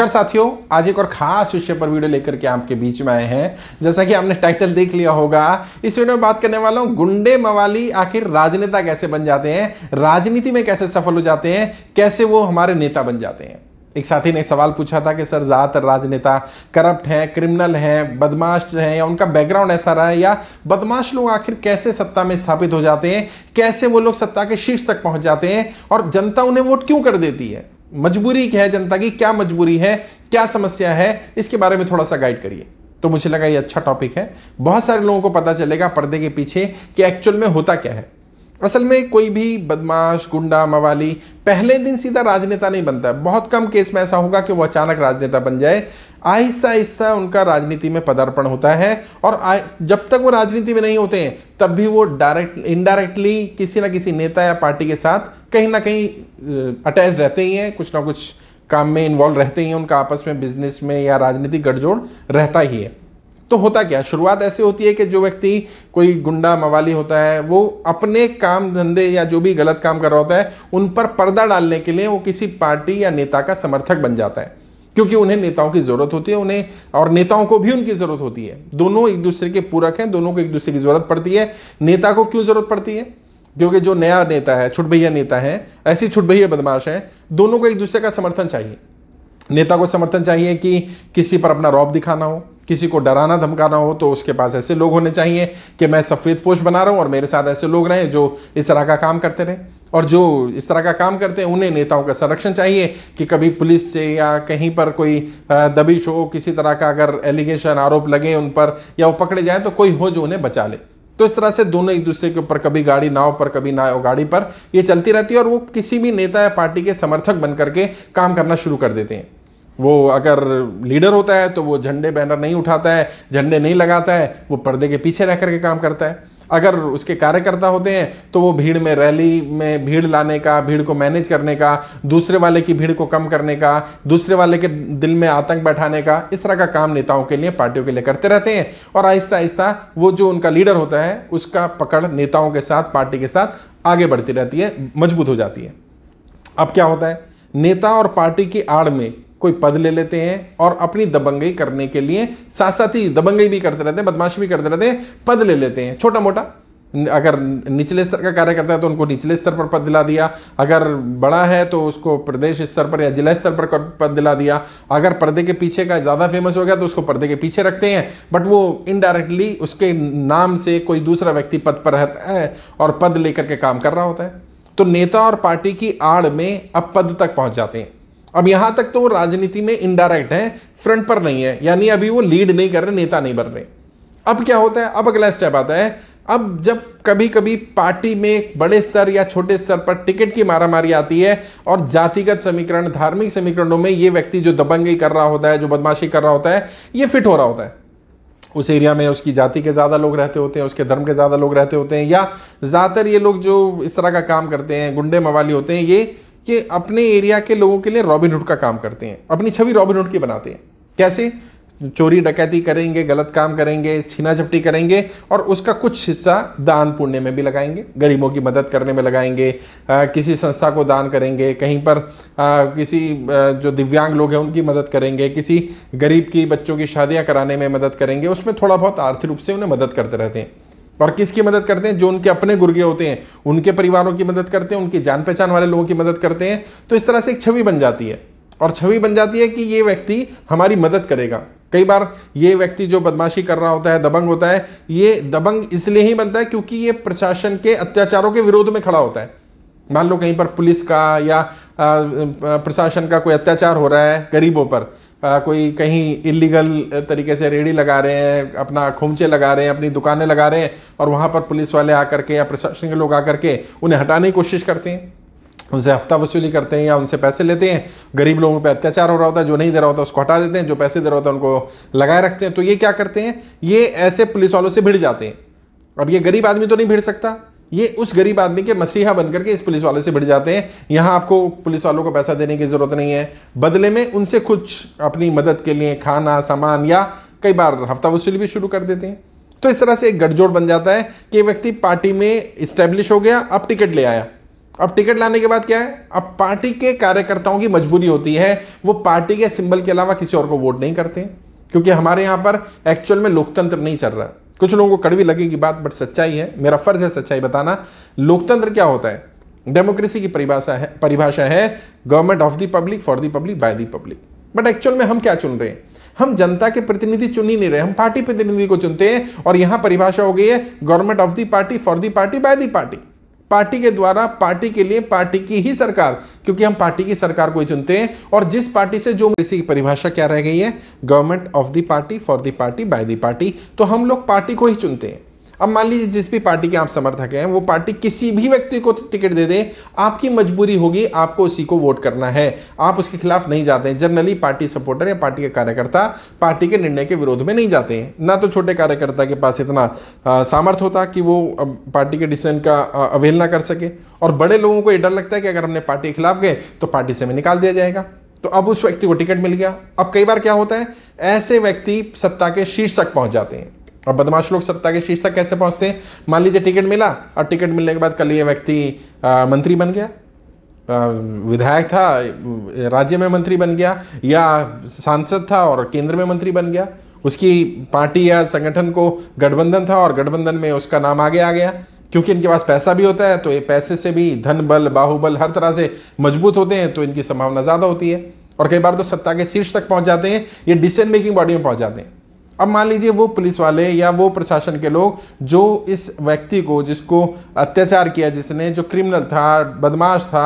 नमस्कार साथियों आज एक और खास विषय पर वीडियो लेकर के आपके बीच में आए हैं जैसा कि आपने टाइटल देख लिया होगा इस वीडियो में बात करने वाला हूं गुंडे मवाली आखिर राजनेता कैसे बन जाते हैं राजनीति में कैसे सफल हो जाते हैं कैसे वो हमारे नेता बन जाते हैं एक साथी ने सवाल पूछा था कि सर ज़्यादातर राजनेता करप्ट हैं क्रिमिनल हैं बदमाश हैं या उनका बैकग्राउंड ऐसा रहा है या बदमाश लोग आखिर कैसे सत्ता में स्थापित हो जाते हैं कैसे वो लोग सत्ता के शीर्ष तक पहुंच जाते हैं और जनता उन्हें वोट क्यों कर देती है मजबूरी क्या है जनता की क्या मजबूरी है क्या समस्या है इसके बारे में थोड़ा सा गाइड करिए तो मुझे लगा ये अच्छा टॉपिक है बहुत सारे लोगों को पता चलेगा पर्दे के पीछे कि एक्चुअल में होता क्या है असल में कोई भी बदमाश गुंडा मवाली पहले दिन सीधा राजनेता नहीं बनता है बहुत कम केस में ऐसा होगा कि वो अचानक राजनेता बन जाए आहिस्ता आहिस्ता उनका राजनीति में पदार्पण होता है और जब तक वो राजनीति में नहीं होते हैं तब भी वो डायरेक्ट इनडायरेक्टली किसी ना किसी नेता या पार्टी के साथ कहीं ना कहीं अटैच रहते ही हैं कुछ ना कुछ काम में इन्वॉल्व रहते ही हैं उनका आपस में बिजनेस में या राजनीतिक गठजोड़ रहता ही है तो होता क्या शुरुआत ऐसे होती है कि जो व्यक्ति कोई गुंडा मवाली होता है वो अपने काम धंधे या जो भी गलत काम कर रहा होता है उन पर पर्दा डालने के लिए वो किसी पार्टी या नेता का समर्थक बन जाता है क्योंकि उन्हें नेताओं की ज़रूरत होती है उन्हें और नेताओं को भी उनकी ज़रूरत होती है दोनों एक दूसरे के पूरक हैं दोनों को एक दूसरे की ज़रूरत पड़ती है नेता को क्यों ज़रूरत पड़ती है क्योंकि जो नया नेता है भैया नेता है ऐसी भैया बदमाश हैं दोनों को एक दूसरे का समर्थन चाहिए नेता को समर्थन चाहिए कि किसी पर अपना रौब दिखाना हो किसी को डराना धमकाना हो तो उसके पास ऐसे लोग होने चाहिए कि मैं सफ़ेद पोष बना रहा हूँ और मेरे साथ ऐसे लोग रहे जो इस तरह का काम करते रहे और जो इस तरह का काम करते हैं उन्हें नेताओं का संरक्षण चाहिए कि कभी पुलिस से या कहीं पर कोई दबिश हो किसी तरह का अगर एलिगेशन आरोप लगे उन पर या वो पकड़े जाए तो कोई हो जो उन्हें बचा ले तो इस तरह से दोनों एक दूसरे के ऊपर कभी गाड़ी नाव पर कभी ना गाड़ी पर ये चलती रहती है और वो किसी भी नेता या पार्टी के समर्थक बनकर के काम करना शुरू कर देते हैं वो अगर लीडर होता है तो वो झंडे बैनर नहीं उठाता है झंडे नहीं लगाता है वो पर्दे के पीछे रह करके काम करता है अगर उसके कार्यकर्ता होते हैं तो वो भीड़ में रैली में भीड़ लाने का भीड़ को मैनेज करने का दूसरे वाले की भीड़ को कम करने का दूसरे वाले के दिल में आतंक बैठाने का इस तरह का काम नेताओं के लिए पार्टियों के लिए करते रहते हैं और आहिस्ता आहिस्ता वो जो उनका लीडर होता है उसका पकड़ नेताओं के साथ पार्टी के साथ आगे बढ़ती रहती है मजबूत हो जाती है अब क्या होता है नेता और पार्टी की आड़ में कोई पद ले लेते हैं और अपनी दबंगई करने के लिए साथ साथ ही दबंगई भी करते रहते हैं बदमाशी भी करते रहते हैं पद ले लेते हैं छोटा मोटा अगर निचले स्तर का कार्य करता है तो उनको निचले स्तर पर पद दिला दिया अगर बड़ा है तो उसको प्रदेश स्तर पर या जिला स्तर पर पद दिला दिया अगर पर्दे के पीछे का ज़्यादा फेमस हो गया तो उसको पर्दे के पीछे रखते हैं बट वो इनडायरेक्टली उसके नाम से कोई दूसरा व्यक्ति पद पर रहता है और पद लेकर के काम कर रहा होता है तो नेता और पार्टी की आड़ में अब पद तक पहुंच जाते हैं अब यहां तक तो वो राजनीति में इनडायरेक्ट है फ्रंट पर नहीं है यानी अभी वो लीड नहीं कर रहे नेता नहीं बन रहे अब क्या होता है अब अगला स्टेप आता है अब जब कभी कभी पार्टी में बड़े स्तर या छोटे स्तर पर टिकट की मारामारी आती है और जातिगत समीकरण धार्मिक समीकरणों में ये व्यक्ति जो दबंगी कर रहा होता है जो बदमाशी कर रहा होता है ये फिट हो रहा होता है उस एरिया में उसकी जाति के ज़्यादा लोग रहते होते हैं उसके धर्म के ज़्यादा लोग रहते होते हैं या ज़्यादातर ये लोग जो इस तरह का काम करते हैं गुंडे मवाली होते हैं ये कि अपने एरिया के लोगों के लिए रॉबिनहुड का काम करते हैं अपनी छवि रॉबिनहुड की बनाते हैं कैसे चोरी डकैती करेंगे गलत काम करेंगे छीना झपटी करेंगे और उसका कुछ हिस्सा दान पुण्य में भी लगाएंगे गरीबों की मदद करने में लगाएंगे आ, किसी संस्था को दान करेंगे कहीं पर आ, किसी आ, जो दिव्यांग लोग हैं उनकी मदद करेंगे किसी गरीब की बच्चों की शादियां कराने में मदद करेंगे उसमें थोड़ा बहुत आर्थिक रूप से उन्हें मदद करते रहते हैं और किसकी मदद करते हैं जो उनके अपने गुर्गे होते हैं उनके परिवारों की मदद करते हैं उनकी जान पहचान वाले लोगों की मदद करते हैं तो इस तरह से एक छवि बन जाती है और छवि बन जाती है कि ये व्यक्ति हमारी मदद करेगा कई बार ये व्यक्ति जो बदमाशी कर रहा होता है दबंग होता है ये दबंग इसलिए ही बनता है क्योंकि ये प्रशासन के अत्याचारों के विरोध में खड़ा होता है मान लो कहीं पर पुलिस का या प्रशासन का कोई अत्याचार हो रहा है गरीबों पर आ, कोई कहीं इलीगल तरीके से रेडी लगा रहे हैं अपना खूमचे लगा रहे हैं अपनी दुकानें लगा रहे हैं और वहाँ पर पुलिस वाले आकर के या प्रशासन के लोग आकर के उन्हें हटाने की कोशिश करते हैं उनसे हफ्ता वसूली करते हैं या उनसे पैसे लेते हैं गरीब लोगों पे अत्याचार हो रहा होता है जो नहीं दे रहा होता उसको हटा देते हैं जो पैसे दे रहा होता है उनको लगाए रखते हैं तो ये क्या करते हैं ये ऐसे पुलिस वालों से भिड़ जाते हैं और ये गरीब आदमी तो नहीं भिड़ सकता ये उस गरीब आदमी के मसीहा बनकर के इस पुलिस वाले से भिड़ जाते हैं यहाँ आपको पुलिस वालों को पैसा देने की ज़रूरत नहीं है बदले में उनसे कुछ अपनी मदद के लिए खाना सामान या कई बार हफ्ता वसूली भी शुरू कर देते हैं तो इस तरह से एक गठजोड़ बन जाता है कि व्यक्ति पार्टी में इस्टेब्लिश हो गया अब टिकट ले आया अब टिकट लाने के बाद क्या है अब पार्टी के कार्यकर्ताओं की मजबूरी होती है वो पार्टी के सिंबल के अलावा किसी और को वोट नहीं करते क्योंकि हमारे यहाँ पर एक्चुअल में लोकतंत्र नहीं चल रहा कुछ लोगों को कड़वी लगेगी बात बट सच्चाई है मेरा फर्ज है सच्चाई बताना लोकतंत्र क्या होता है डेमोक्रेसी की परिभाषा है परिभाषा है government of the public for the public by the public but actual में हम क्या चुन रहे हैं हम जनता के प्रतिनिधि चुन ही नहीं रहे हम पार्टी प्रतिनिधि को चुनते हैं और यहां परिभाषा हो गई है government of the party for the party by the party party के द्वारा पार्टी के लिए पार्टी की ही सरकार क्योंकि हम पार्टी की सरकार को ही चुनते हैं और जिस पार्टी से जो इसी परिभाषा क्या रह गई है government of the party for the party by the party तो हम लोग पार्टी को ही चुनते हैं अब मान लीजिए जिस भी पार्टी के आप समर्थक हैं वो पार्टी किसी भी व्यक्ति को टिकट दे दे आपकी मजबूरी होगी आपको उसी को वोट करना है आप उसके खिलाफ नहीं जाते हैं जनरली पार्टी सपोर्टर या पार्टी के कार्यकर्ता पार्टी के निर्णय के विरोध में नहीं जाते हैं ना तो छोटे कार्यकर्ता के पास इतना सामर्थ्य होता कि वो पार्टी के डिसीजन का अवहेलना कर सके और बड़े लोगों को ये डर लगता है कि अगर हमने पार्टी के खिलाफ गए तो पार्टी से हमें निकाल दिया जाएगा तो अब उस व्यक्ति को टिकट मिल गया अब कई बार क्या होता है ऐसे व्यक्ति सत्ता के शीर्ष तक पहुंच जाते हैं और बदमाश लोग सत्ता के शीर्ष तक कैसे पहुंचते हैं मान लीजिए टिकट मिला और टिकट मिलने के बाद कल ये व्यक्ति मंत्री बन गया विधायक था राज्य में मंत्री बन गया या सांसद था और केंद्र में मंत्री बन गया उसकी पार्टी या संगठन को गठबंधन था और गठबंधन में उसका नाम आगे आ गया क्योंकि इनके पास पैसा भी होता है तो ये पैसे से भी धन बल बाहुबल हर तरह से मजबूत होते हैं तो इनकी संभावना ज़्यादा होती है और कई बार तो सत्ता के शीर्ष तक पहुंच जाते हैं ये डिसीजन मेकिंग बॉडी में पहुंच जाते हैं अब मान लीजिए वो पुलिस वाले या वो प्रशासन के लोग जो इस व्यक्ति को जिसको अत्याचार किया जिसने जो क्रिमिनल था बदमाश था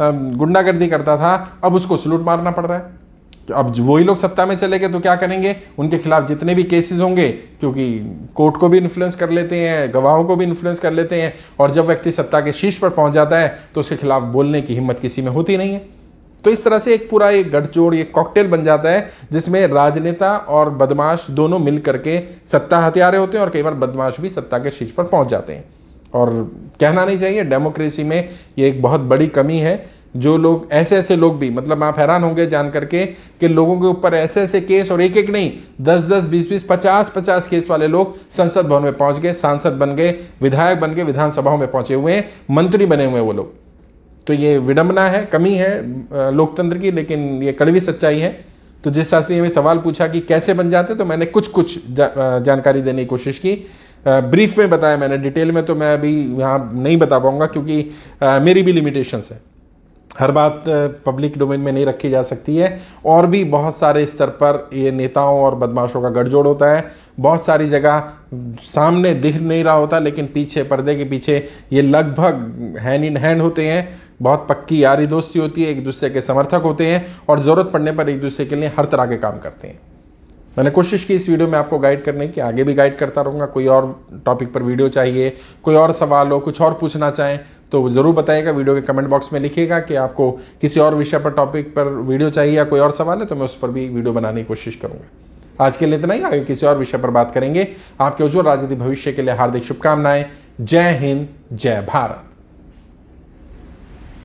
गुंडागर्दी करता था अब उसको सलूट मारना पड़ रहा है तो अब वही लोग सत्ता में चले गए तो क्या करेंगे उनके खिलाफ जितने भी केसेस होंगे क्योंकि कोर्ट को भी इन्फ्लुएंस कर लेते हैं गवाहों को भी इन्फ्लुएंस कर लेते हैं और जब व्यक्ति सत्ता के शीर्ष पर पहुंच जाता है तो उसके खिलाफ बोलने की हिम्मत किसी में होती नहीं है तो इस तरह से एक पूरा एक गठजोड़ एक कॉकटेल बन जाता है जिसमें राजनेता और बदमाश दोनों मिल करके सत्ता हथियारे होते हैं और कई बार बदमाश भी सत्ता के शीर्ष पर पहुंच जाते हैं और कहना नहीं चाहिए डेमोक्रेसी में ये एक बहुत बड़ी कमी है जो लोग ऐसे ऐसे लोग भी मतलब आप हैरान होंगे जान करके कि लोगों के ऊपर ऐसे ऐसे केस और एक एक नहीं दस दस बीस बीस पचास पचास केस वाले लोग संसद भवन में पहुंच गए सांसद बन गए विधायक बन गए विधानसभाओं में पहुंचे हुए हैं मंत्री बने हुए हैं वो लोग तो ये विडम्बना है कमी है लोकतंत्र की लेकिन ये कड़वी सच्चाई है तो जिस शास्त्री ने सवाल पूछा कि कैसे बन जाते तो मैंने कुछ कुछ जा, जानकारी देने की कोशिश की ब्रीफ में बताया मैंने डिटेल में तो मैं अभी यहाँ नहीं बता पाऊँगा क्योंकि मेरी भी लिमिटेशंस है हर बात पब्लिक डोमेन में नहीं रखी जा सकती है और भी बहुत सारे स्तर पर ये नेताओं और बदमाशों का गठजोड़ होता है बहुत सारी जगह सामने दिख नहीं रहा होता लेकिन पीछे पर्दे के पीछे ये लगभग हैंड इन हैंड होते हैं बहुत पक्की यारी दोस्ती होती है एक दूसरे के समर्थक होते हैं और ज़रूरत पड़ने पर एक दूसरे के लिए हर तरह के काम करते हैं मैंने कोशिश की इस वीडियो में आपको गाइड करने की आगे भी गाइड करता रहूँगा कोई और टॉपिक पर वीडियो चाहिए कोई और सवाल हो कुछ और पूछना चाहें तो ज़रूर बताएगा वीडियो के कमेंट बॉक्स में लिखेगा कि आपको किसी और विषय पर टॉपिक पर वीडियो चाहिए या कोई और सवाल है तो मैं उस पर भी वीडियो बनाने की कोशिश करूँगा आज के लिए इतना ही आगे किसी और विषय पर बात करेंगे आपके उज्जवल राजनीतिक भविष्य के लिए हार्दिक शुभकामनाएं जय हिंद जय भारत